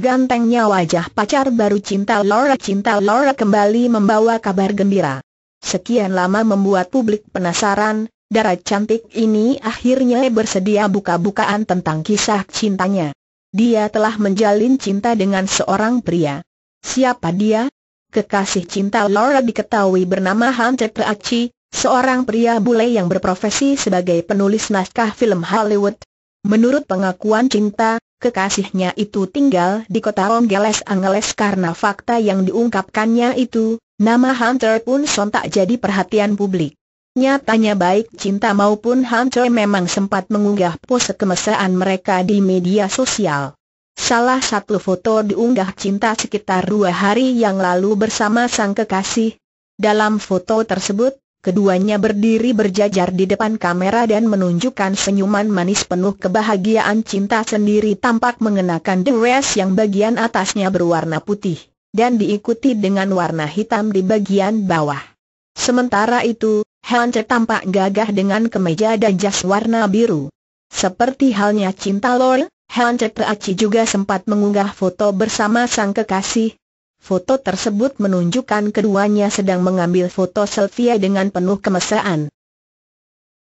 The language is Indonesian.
Gantengnya wajah pacar baru cinta Laura Cinta Laura kembali membawa kabar gembira Sekian lama membuat publik penasaran Darah cantik ini akhirnya bersedia buka-bukaan tentang kisah cintanya Dia telah menjalin cinta dengan seorang pria Siapa dia? Kekasih cinta Laura diketahui bernama Hunter Keachi Seorang pria bule yang berprofesi sebagai penulis naskah film Hollywood Menurut pengakuan cinta, kekasihnya itu tinggal di kota Ronggeles Angeles karena fakta yang diungkapkannya itu, nama Hunter pun sontak jadi perhatian publik. Nyatanya baik Cinta maupun Hunter memang sempat mengunggah pose kemesraan mereka di media sosial. Salah satu foto diunggah Cinta sekitar dua hari yang lalu bersama sang kekasih. Dalam foto tersebut, Keduanya berdiri berjajar di depan kamera dan menunjukkan senyuman manis penuh kebahagiaan cinta sendiri tampak mengenakan dress yang bagian atasnya berwarna putih, dan diikuti dengan warna hitam di bagian bawah. Sementara itu, Hance tampak gagah dengan kemeja dan jas warna biru. Seperti halnya cinta Lol, Hance Teaci juga sempat mengunggah foto bersama sang kekasih, Foto tersebut menunjukkan keduanya sedang mengambil foto selfie dengan penuh kemesraan.